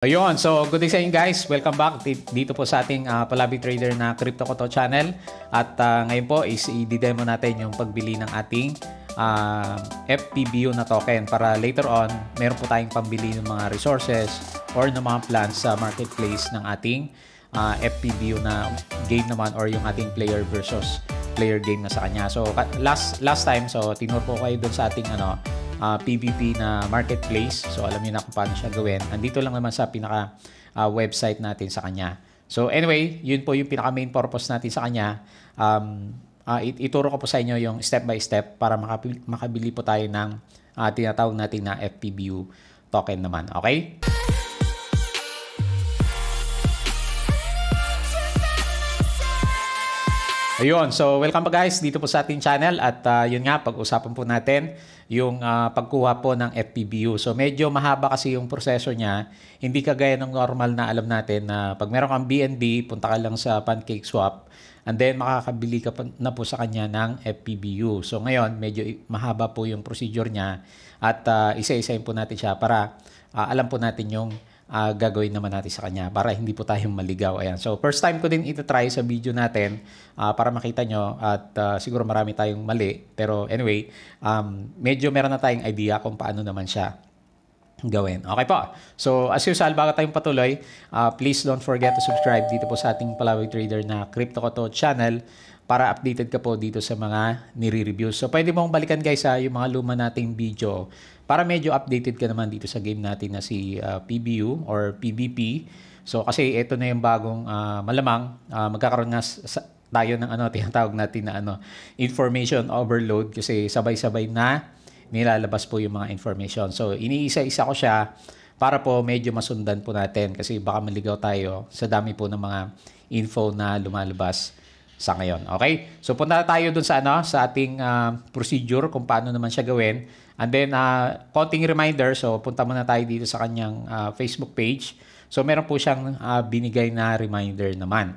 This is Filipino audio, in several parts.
Ayun, so good day sa inyo guys. Welcome back dito po sa ating uh, Palabi Trader na Crypto Koto channel. At uh, ngayon po is i-demo natin yung pagbili ng ating uh, ah, FPBU na token para later on meron po tayong pambili ng mga resources or ng mga plans sa marketplace ng ating uh, FPBU na game naman or yung ating player versus player game na sa kanya. So last last time so tinuro ko kayo dun sa ating ano uh, ah, PVP na marketplace. So alam niyo na kung paano siya gawin. Andito lang naman sa pinaka uh, website natin sa kanya. So anyway, yun po yung pinaka main purpose natin sa kanya. Um, uh, it- ituro ko po sa inyo yung step by step para makabili, makabili po tayo ng uh, tinatawag natin na FPBU token naman. Okay? Ayun, so welcome pa guys dito po sa ating channel at uh, yun nga, pag-usapan po natin yung uh, pagkuha po ng FPBU. So medyo mahaba kasi yung proseso niya. Hindi kagaya ng normal na alam natin na pag meron kang BNB, punta ka lang sa Pancake Swap and then makakabili ka na po sa kanya ng FPBU. So ngayon, medyo mahaba po yung procedure niya at uh, ah, isa-isayin po natin siya para uh, alam po natin yung uh, gagawin naman natin sa kanya para hindi po tayo maligaw. Ayan. So first time ko din ito try sa video natin uh, para makita nyo at uh, siguro marami tayong mali. Pero anyway, um, medyo meron na tayong idea kung paano naman siya gawin. Okay po. So, as usual, bago tayong patuloy, uh, please don't forget to subscribe dito po sa ating Palawi Trader na Crypto Koto channel para updated ka po dito sa mga nire-review. So, pwede mong balikan guys ha, yung mga luma nating video para medyo updated ka naman dito sa game natin na si uh, ah, PBU or PBP. So kasi ito na yung bagong uh, malamang uh, magkakaroon nga sa, tayo ng ano tinatawag natin na ano information overload kasi sabay-sabay na nilalabas po yung mga information. So iniisa-isa ko siya para po medyo masundan po natin kasi baka maligaw tayo sa dami po ng mga info na lumalabas sa ngayon. Okay? So punta tayo dun sa ano sa ating uh, procedure kung paano naman siya gawin. And then uh, konting reminder, so punta muna tayo dito sa kanyang uh, Facebook page. So meron po siyang uh, binigay na reminder naman.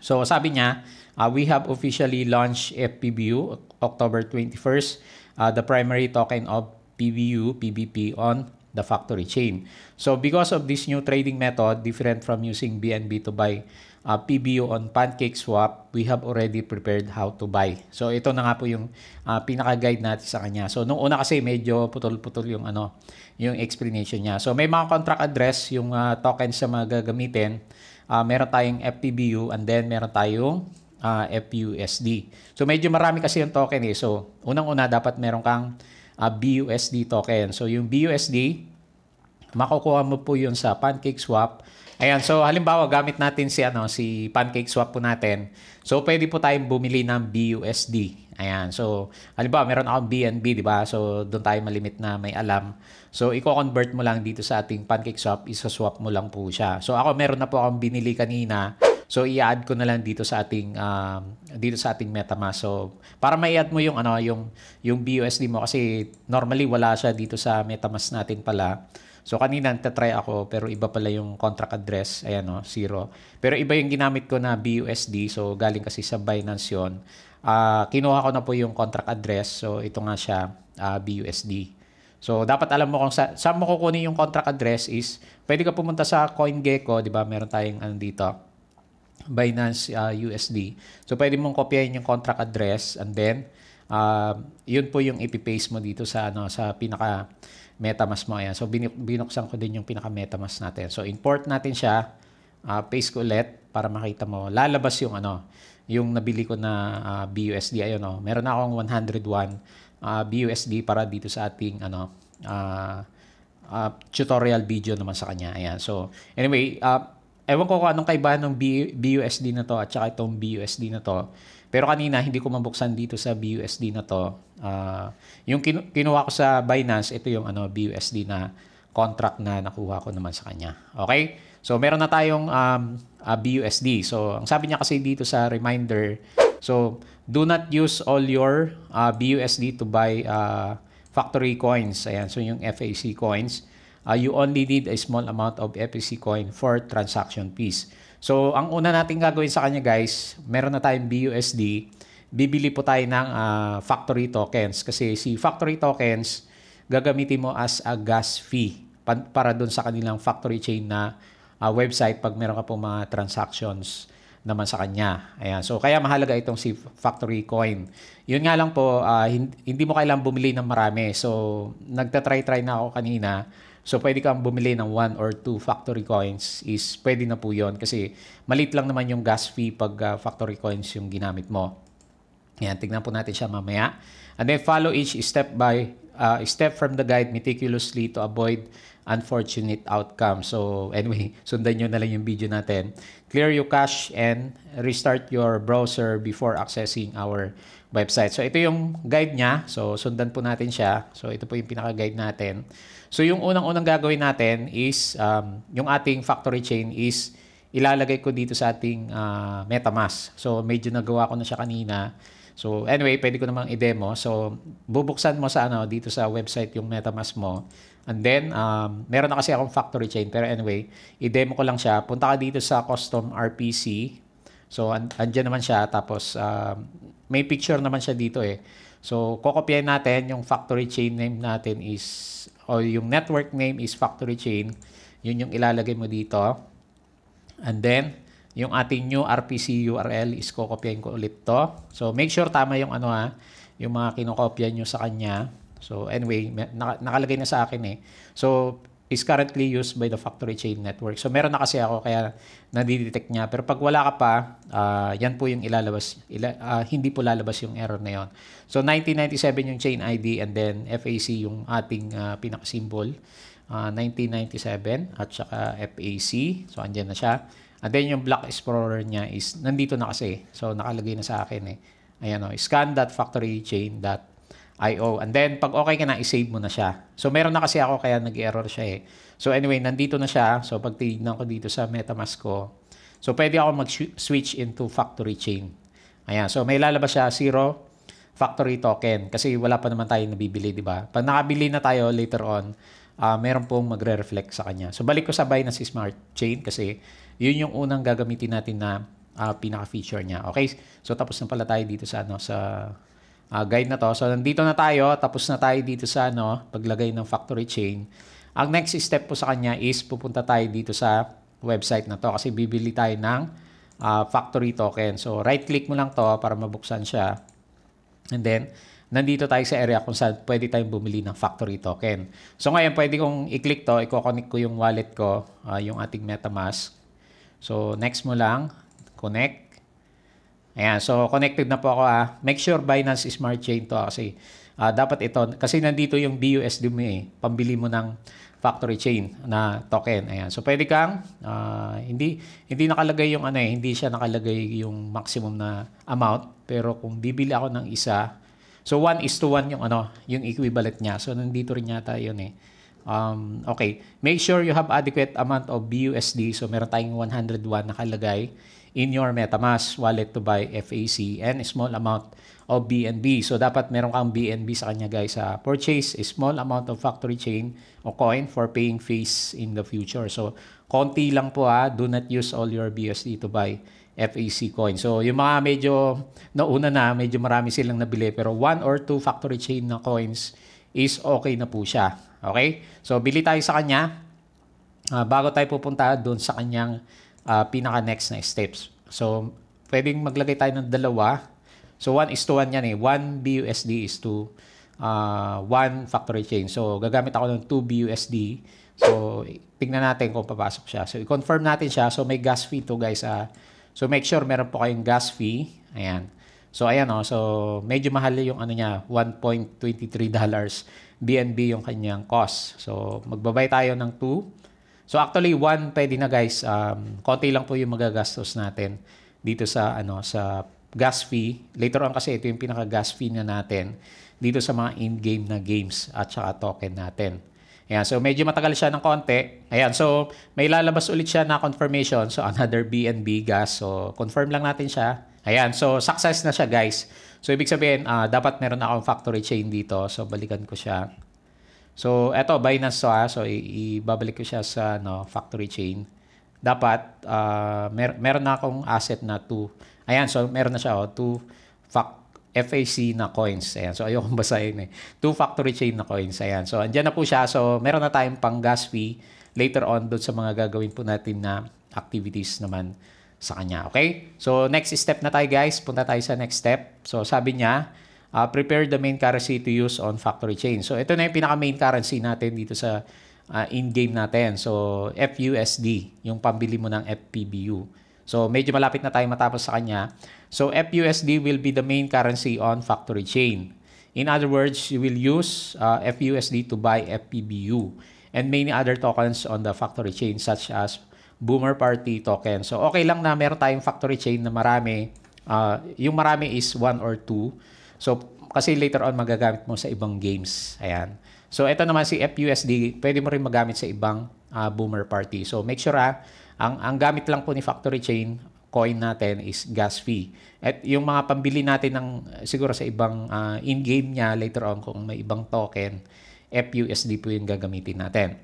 So sabi niya, uh, we have officially launched FPBU October 21st, uh, the primary token of PBU, PBP on the factory chain. So because of this new trading method, different from using BNB to buy uh, PBU on pancake swap, we have already prepared how to buy. So ito na nga po yung uh, pinaka-guide natin sa kanya. So nung una kasi medyo putol-putol yung ano, yung explanation niya. So may mga contract address yung uh, tokens sa mga gagamitin. Uh, meron tayong FTBU and then meron tayong uh, FUSD. So medyo marami kasi yung token eh. So unang-una dapat meron kang uh, BUSD token. So yung BUSD makukuha mo po yun sa PancakeSwap Swap Ayan, so halimbawa gamit natin si ano si pancake swap po natin. So pwede po tayong bumili ng BUSD. Ayan, so halimbawa meron akong BNB, di ba? So doon tayo malimit na may alam. So i-convert mo lang dito sa ating pancake swap, isa-swap mo lang po siya. So ako meron na po akong binili kanina. So i-add ko na lang dito sa ating um, dito sa ating MetaMask. So para mai-add mo yung ano yung yung BUSD mo kasi normally wala siya dito sa MetaMask natin pala. So kanina nagte-try ako pero iba pala yung contract address, ayan o, oh, zero. Pero iba yung ginamit ko na BUSD, so galing kasi sa Binance 'yon. Uh, ah, kinuha ko na po yung contract address, so ito nga siya, uh, ah, BUSD. So dapat alam mo kung sa, saan mo kukunin yung contract address is pwede ka pumunta sa CoinGecko, 'di ba? Meron tayong ano dito. Binance uh, ah, USD. So pwede mong kopyahin yung contract address and then Uh, yun po yung ipipaste mo dito sa ano sa pinaka MetaMask mo. Ayan. So binuk binuksan ko din yung pinaka MetaMask natin. So import natin siya. Uh, paste ko ulit para makita mo. Lalabas yung ano, yung nabili ko na uh, ah, BUSD. Ayun oh. Meron na akong 101 uh, BUSD para dito sa ating ano uh, uh, tutorial video naman sa kanya. Ayan. So anyway, uh, ewan ko kung anong kaibahan ng BUSD na to at saka itong BUSD na to. Pero kanina, hindi ko mabuksan dito sa BUSD na to. Uh, yung kinuha ko sa Binance, ito yung ano, BUSD na contract na nakuha ko naman sa kanya. Okay? So, meron na tayong um, uh, ah, BUSD. So, ang sabi niya kasi dito sa reminder, so, do not use all your uh, ah, BUSD to buy uh, factory coins. Ayan, so yung FAC coins uh, you only need a small amount of FEC coin for transaction fees. So, ang una natin gagawin sa kanya guys, meron na tayong BUSD. Bibili po tayo ng uh, factory tokens kasi si factory tokens gagamitin mo as a gas fee para doon sa kanilang factory chain na uh, website pag meron ka po mga transactions naman sa kanya. Ayan. So, kaya mahalaga itong si factory coin. Yun nga lang po, uh, hindi, mo kailang bumili ng marami. So, nagtatry-try na ako kanina So pwede kang bumili ng one or two factory coins is pwede na po yon kasi malit lang naman yung gas fee pag uh, factory coins yung ginamit mo. Yan, tignan po natin siya mamaya. And then follow each step by uh, step from the guide meticulously to avoid unfortunate outcome. So anyway, sundan nyo na lang yung video natin. Clear your cache and restart your browser before accessing our website. So ito yung guide niya. So sundan po natin siya. So ito po yung pinaka-guide natin. So yung unang-unang gagawin natin is um, yung ating factory chain is ilalagay ko dito sa ating uh, MetaMask. So medyo nagawa ko na siya kanina. So anyway, pwede ko namang i-demo. So bubuksan mo sa ano dito sa website yung MetaMask mo. And then um, meron na kasi akong factory chain pero anyway, i-demo ko lang siya. Punta ka dito sa custom RPC. So and, andyan naman siya tapos um, may picture naman siya dito eh. So kokopyahin natin yung factory chain name natin is o yung network name is factory chain. Yun yung ilalagay mo dito. And then yung ating new RPC URL is kokopyahin ko ulit to. So make sure tama yung ano ha, yung mga kinokopya nyo sa kanya. So anyway, naka, nakalagay na sa akin eh. So is currently used by the factory chain network. So meron na kasi ako kaya nadidetect niya. Pero pag wala ka pa, uh, yan po yung ilalabas. Ila, uh, hindi po lalabas yung error na yon. So 1997 yung chain ID and then FAC yung ating uh, pinaka-symbol uh, ah, 1997 at saka FAC. So, andyan na siya. And then yung Black Explorer niya is nandito na kasi. So, nakalagay na sa akin eh. Ayan o, scan.factorychain.io. And then, pag okay ka na, isave mo na siya. So, meron na kasi ako kaya nag-error siya eh. So, anyway, nandito na siya. So, pag tinignan ko dito sa MetaMask ko, so, pwede ako mag-switch into factory chain. Ayan. So, may lalabas siya, zero, factory token kasi wala pa naman tayo nabibili, di ba? Pag nakabili na tayo later on, uh, meron pong magre-reflect sa kanya. So balik ko sa Binance Smart Chain kasi yun yung unang gagamitin natin na uh, pinaka-feature niya. Okay? So tapos na pala tayo dito sa ano sa uh, guide na to. So nandito na tayo, tapos na tayo dito sa ano, paglagay ng factory chain. Ang next step po sa kanya is pupunta tayo dito sa website na to kasi bibili tayo ng uh, factory token. So right click mo lang to para mabuksan siya. And then nandito tayo sa area kung saan pwede tayong bumili ng factory token. So ngayon, pwede kong i-click to, i-connect ko yung wallet ko, uh, yung ating MetaMask. So next mo lang, connect. Ayan, so connected na po ako. Ah. Make sure Binance Smart Chain to ah, kasi uh, dapat ito. Kasi nandito yung BUSD mo eh. Pambili mo ng factory chain na token. Ayan. So pwede kang uh, hindi hindi nakalagay yung ano eh, hindi siya nakalagay yung maximum na amount, pero kung bibili ako ng isa, So 1 is to 1 yung ano, yung equivalent niya. So nandito rin yata 'yun eh. Um, okay, make sure you have adequate amount of BUSD. So meron tayong 101 nakalagay in your MetaMask wallet to buy FAC and small amount of BNB. So dapat meron kang BNB sa kanya guys sa purchase a small amount of factory chain o coin for paying fees in the future. So konti lang po ha. Ah. Do not use all your BUSD e to buy FAC coin. So yung mga medyo nauna na, medyo marami silang nabili pero one or two factory chain na coins is okay na po siya. Okay? So bili tayo sa kanya uh, bago tayo pupunta doon sa kanyang uh, ah, pinaka next na steps. So pwedeng maglagay tayo ng dalawa. So 1 is to 1 yan eh. 1 BUSD is to uh, 1 factory chain. So gagamit ako ng 2 BUSD So, tingnan natin kung papasok siya. So, i-confirm natin siya. So, may gas fee to guys. Ah. So, make sure meron po kayong gas fee. Ayan. So, ayan o. Oh. So, medyo mahal yung ano niya, $1.23 BNB yung kanyang cost. So, magbabay tayo ng 2. So, actually, 1 pwede na guys. Um, konti lang po yung magagastos natin dito sa ano sa gas fee. Later on kasi ito yung pinaka-gas fee na natin dito sa mga in-game na games at saka token natin. Ayan, so medyo matagal siya ng konti. Ayan, so may lalabas ulit siya na confirmation. So another BNB gas. So confirm lang natin siya. Ayan, so success na siya guys. So ibig sabihin, uh, dapat meron akong factory chain dito. So balikan ko siya. So eto, Binance to ah. So ibabalik ko siya sa no, factory chain. Dapat uh, mer meron na akong asset na 2. Ayan, so meron na siya oh, 2 fact FAC na coins. Ayan. So, ayokong basahin eh. Two-factory chain na coins. Ayan. So, andyan na po siya. So, meron na tayong pang gas fee later on doon sa mga gagawin po natin na activities naman sa kanya. Okay? So, next step na tayo guys. Punta tayo sa next step. So, sabi niya, uh, prepare the main currency to use on factory chain. So, ito na yung pinaka-main currency natin dito sa uh, in-game natin. So, FUSD, yung pambili mo ng FPBU. So medyo malapit na tayo matapos sa kanya. So FUSD will be the main currency on factory chain. In other words, you will use uh, FUSD to buy FPBU and many other tokens on the factory chain such as Boomer Party token. So okay lang na meron tayong factory chain na marami. Uh, yung marami is one or two. So kasi later on magagamit mo sa ibang games. Ayan. So ito naman si FUSD, pwede mo rin magamit sa ibang uh, Boomer Party. So make sure ah, ang, ang gamit lang po ni factory chain coin natin is gas fee. At yung mga pambili natin ng siguro sa ibang uh, in-game niya later on kung may ibang token, FUSD po yung gagamitin natin.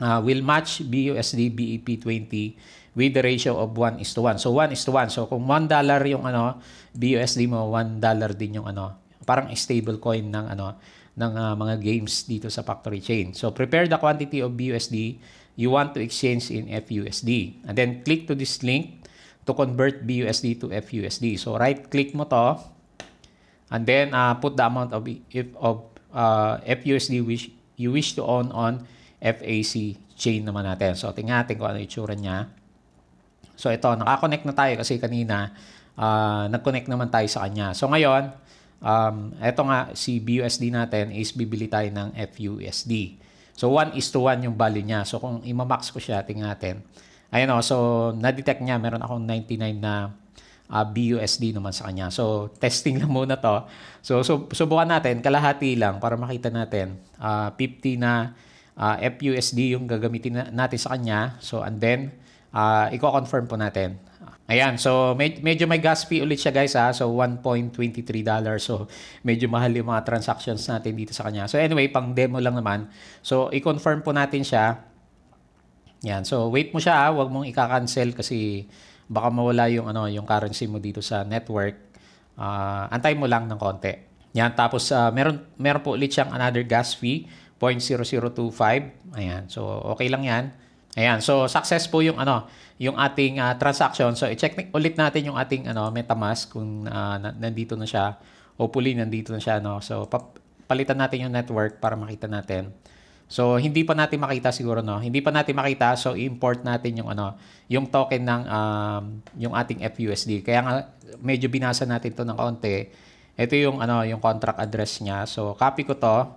Uh, will match BUSD BEP20 with the ratio of 1 is to 1. So 1 is to 1. So kung 1 dollar yung ano, BUSD mo, 1 dollar din yung ano, parang stable coin ng ano ng uh, mga games dito sa factory chain. So prepare the quantity of BUSD you want to exchange in FUSD. And then click to this link to convert BUSD to FUSD. So right-click mo to and then uh, put the amount of, if, of uh, FUSD which you wish to own on FAC chain naman natin. So tingnan natin kung ano itsura niya. So ito, nakakonect na tayo kasi kanina uh, nag-connect naman tayo sa kanya. So ngayon, um, ito nga si BUSD natin is bibili tayo ng FUSD. So 1 is to 1 yung value niya. So kung imamax ko siya, tingnan natin. Ayan o, oh, so na-detect niya, meron akong 99 na uh, ah, BUSD naman sa kanya. So testing lang muna to. So, so subukan natin, kalahati lang para makita natin. Uh, ah, 50 na uh, ah, FUSD yung gagamitin na, natin sa kanya. So and then, uh, i-confirm po natin. Ayan, so med- medyo may gas fee ulit siya guys ha. Ah. So $1.23. So medyo mahal yung mga transactions natin dito sa kanya. So anyway, pang demo lang naman. So i-confirm po natin siya. Ayan, So wait mo siya ha. Ah. Huwag mong ika-cancel kasi baka mawala yung ano yung currency mo dito sa network. Uh, ah, antay mo lang ng konti. Yan. Tapos uh, meron, meron po ulit siyang another gas fee. 0.0025. Ayan. So okay lang yan. Ayan, so success po yung ano, yung ating uh, transaction. So i-check ulit natin yung ating ano, MetaMask kung uh, nandito na siya. Hopefully nandito na siya no. So palitan natin yung network para makita natin. So hindi pa natin makita siguro no. Hindi pa natin makita, so import natin yung ano, yung token ng um, yung ating FUSD. Kaya nga medyo binasa natin to ng konti. Ito yung ano, yung contract address niya. So copy ko to.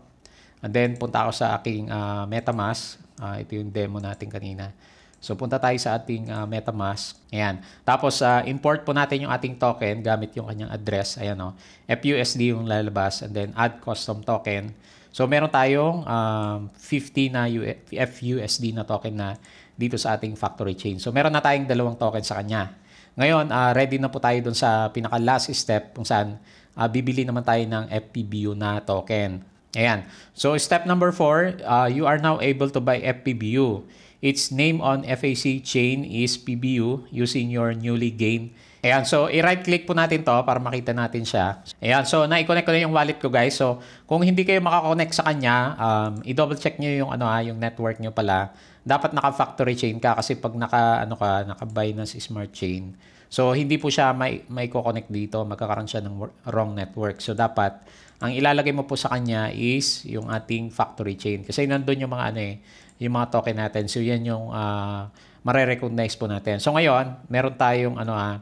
And then punta ako sa aking uh, MetaMask. Uh, ito yung demo natin kanina. So punta tayo sa ating uh, MetaMask. Ayan. Tapos uh, import po natin yung ating token gamit yung kanyang address. Ayan o. Oh. FUSD yung lalabas and then add custom token. So meron tayong um, 50 na U FUSD na token na dito sa ating factory chain. So meron na tayong dalawang token sa kanya. Ngayon, uh, ready na po tayo dun sa pinaka last step kung saan uh, bibili naman tayo ng FPBU na token. Ayan. So step number four, uh, you are now able to buy FPBU. Its name on FAC chain is PBU using your newly gained. Ayan, so i-right click po natin to para makita natin siya. Ayan, so na-connect ko na yung wallet ko guys. So kung hindi kayo makakonect sa kanya, um, i-double check nyo yung, ano, ha, ah, yung network nyo pala. Dapat naka-factory chain ka kasi pag naka, ano ka, naka-Binance Smart Chain, so hindi po siya may, may connect dito. Magkakaroon siya ng wrong network. So dapat ang ilalagay mo po sa kanya is yung ating factory chain. Kasi nandun yung mga ano eh, yung mga token natin. So yan yung uh, marerecognize po natin. So ngayon, meron tayong ano ah,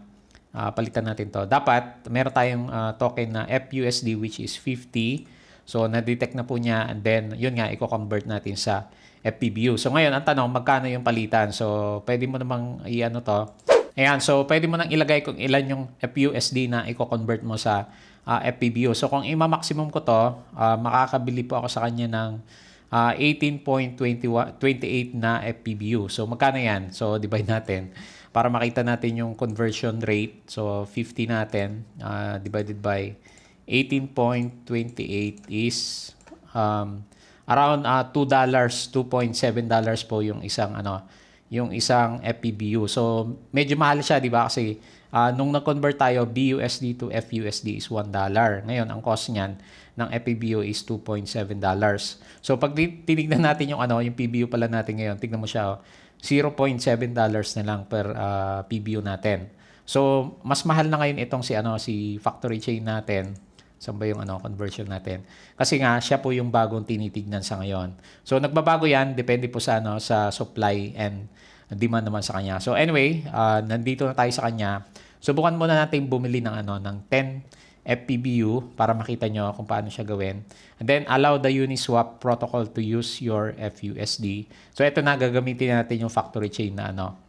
uh, palitan natin to. Dapat meron tayong uh, token na FUSD which is 50. So na-detect na po niya and then yun nga i-convert natin sa FPBU. So ngayon ang tanong magkano yung palitan? So pwede mo namang iano to. Ayan, so pwede mo nang ilagay kung ilan yung FUSD na i-convert mo sa uh, ah, FPBU. So kung ima-maximum ko to, uh, makakabili po ako sa kanya ng uh, ah, 18.28 na FPBU. So magkano yan? So divide natin para makita natin yung conversion rate. So 50 natin uh, divided by 18.28 is um, around uh, $2, $2.7 po yung isang ano, yung isang FPBU. So medyo mahal siya, 'di ba? Kasi Uh, nung na convert tayo, BUSD to FUSD is $1. Ngayon, ang cost niyan ng FPBO is $2.7. So, pag tinignan natin yung, ano, yung PBO pala natin ngayon, tignan mo siya, oh, $0.7 na lang per uh, ah, PBO natin. So, mas mahal na ngayon itong si, ano, si factory chain natin saan ba yung ano, conversion natin. Kasi nga, siya po yung bagong tinitignan sa ngayon. So, nagbabago yan, depende po sa, ano, sa supply and demand naman sa kanya. So anyway, uh, nandito na tayo sa kanya. Subukan muna natin bumili ng ano ng 10 FPBU para makita nyo kung paano siya gawin. And then allow the Uniswap protocol to use your FUSD. So ito na gagamitin natin yung factory chain na ano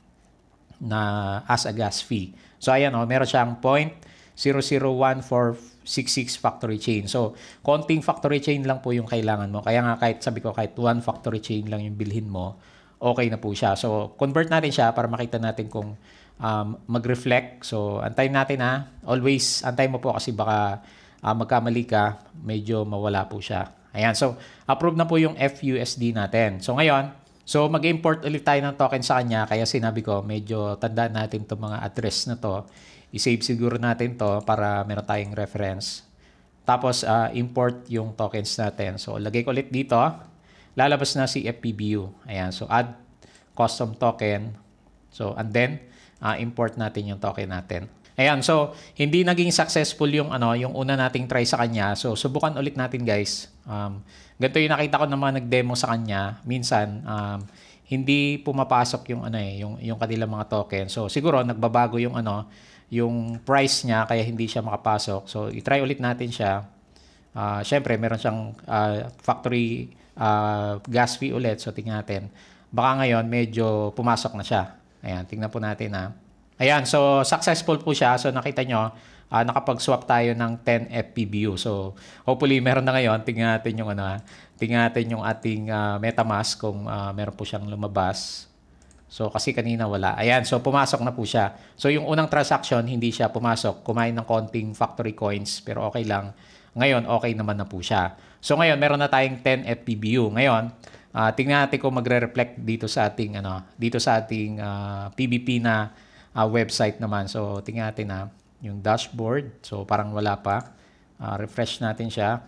na as a gas fee. So ayan oh, meron siyang point 0.01466 factory chain. So, konting factory chain lang po yung kailangan mo. Kaya nga kahit sabi ko kahit 1 factory chain lang yung bilhin mo, okay na po siya. So, convert natin siya para makita natin kung um, mag-reflect. So, antayin natin ha. Always, antayin mo po kasi baka uh, magkamali ka, medyo mawala po siya. Ayan, so approve na po yung FUSD natin. So, ngayon, so mag-import ulit tayo ng token sa kanya. Kaya sinabi ko, medyo tandaan natin itong mga address na to. I-save siguro natin to para meron tayong reference. Tapos, uh, import yung tokens natin. So, lagay ko ulit dito lalabas na si FPBU. Ayan, so add custom token. So, and then, uh, import natin yung token natin. Ayan, so hindi naging successful yung ano, yung una nating try sa kanya. So subukan ulit natin, guys. Um ganito yung nakita ko ng mga nag-demo sa kanya. Minsan um hindi pumapasok yung ano eh, yung yung kanilang mga token. So siguro nagbabago yung ano, yung price niya kaya hindi siya makapasok. So i-try ulit natin siya uh, syempre meron siyang uh, factory uh, gas fee ulit. So tingnan natin. Baka ngayon medyo pumasok na siya. Ayan, tingnan po natin ha. Ayan, so successful po siya. So nakita nyo, uh, nakapag-swap tayo ng 10 FPBU. So hopefully meron na ngayon. Tingnan natin yung ano ha. Tingnan natin yung ating uh, MetaMask kung uh, meron po siyang lumabas. So kasi kanina wala. Ayan, so pumasok na po siya. So yung unang transaction hindi siya pumasok, kumain ng konting factory coins pero okay lang. Ngayon, okay naman na po siya. So ngayon, meron na tayong 10 FPBU. Ngayon, uh, tingnan natin kung magre-reflect dito sa ating ano, dito sa ating uh, ah, PBP na uh, website naman. So tingnan natin na yung dashboard. So parang wala pa. Uh, refresh natin siya.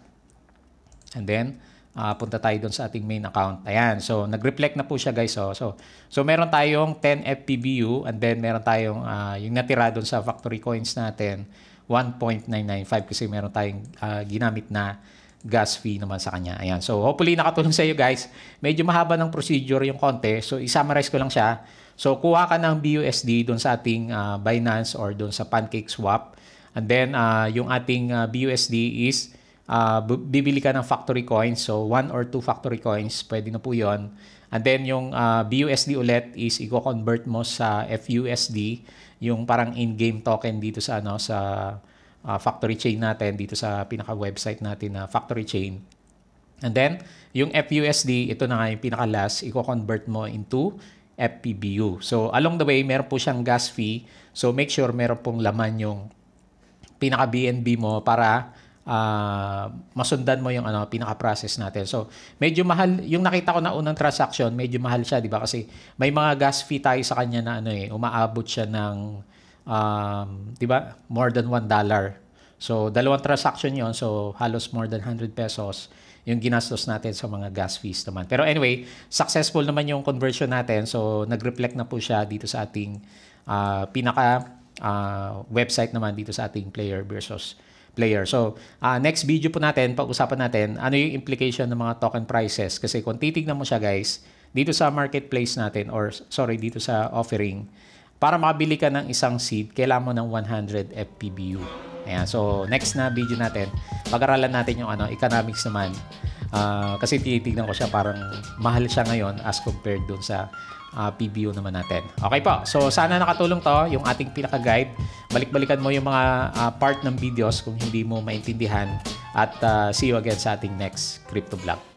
And then uh, punta tayo doon sa ating main account. Ayan. So, nag-reflect na po siya, guys. Oh. So, so, meron tayong 10 FPBU and then meron tayong uh, yung natira doon sa factory coins natin. 1.995 kasi meron tayong uh, ginamit na gas fee naman sa kanya. Ayan. So hopefully nakatulong sa iyo guys. Medyo mahaba ng procedure yung konti. So i-summarize ko lang siya. So kuha ka ng BUSD doon sa ating uh, Binance or doon sa Pancake Swap. And then uh, yung ating uh, BUSD is uh, bibili ka ng factory coins. So one or two factory coins, pwede na po 'yon. And then yung uh, ah, BUSD ulit is i-convert mo sa FUSD, yung parang in-game token dito sa ano sa uh, factory chain natin dito sa pinaka-website natin na factory chain. And then yung FUSD, ito na nga yung pinaka-last, i-convert mo into FPBU. So along the way, meron po siyang gas fee. So make sure meron pong laman yung pinaka-BNB mo para uh, masundan mo yung ano, pinaka-process natin. So, medyo mahal, yung nakita ko na unang transaction, medyo mahal siya, di ba? Kasi may mga gas fee tayo sa kanya na ano eh, umaabot siya ng, um, di ba, more than $1. So, dalawang transaction yon So, halos more than 100 pesos yung ginastos natin sa mga gas fees naman. Pero anyway, successful naman yung conversion natin. So, nag-reflect na po siya dito sa ating uh, pinaka uh, website naman dito sa ating player versus player. So, uh, next video po natin, pag-usapan natin, ano yung implication ng mga token prices. Kasi kung titignan mo siya guys, dito sa marketplace natin, or sorry, dito sa offering, para makabili ka ng isang seed, kailangan mo ng 100 FPBU. Ayan, so next na video natin, pag-aralan natin yung ano, economics naman. Uh, kasi tinitignan ko siya parang mahal siya ngayon as compared dun sa uh, ah, PBU naman natin. Okay po. So, sana nakatulong to, yung ating pinaka-guide. Balik-balikan mo yung mga uh, part ng videos kung hindi mo maintindihan. At uh, see you again sa ating next Crypto Vlog.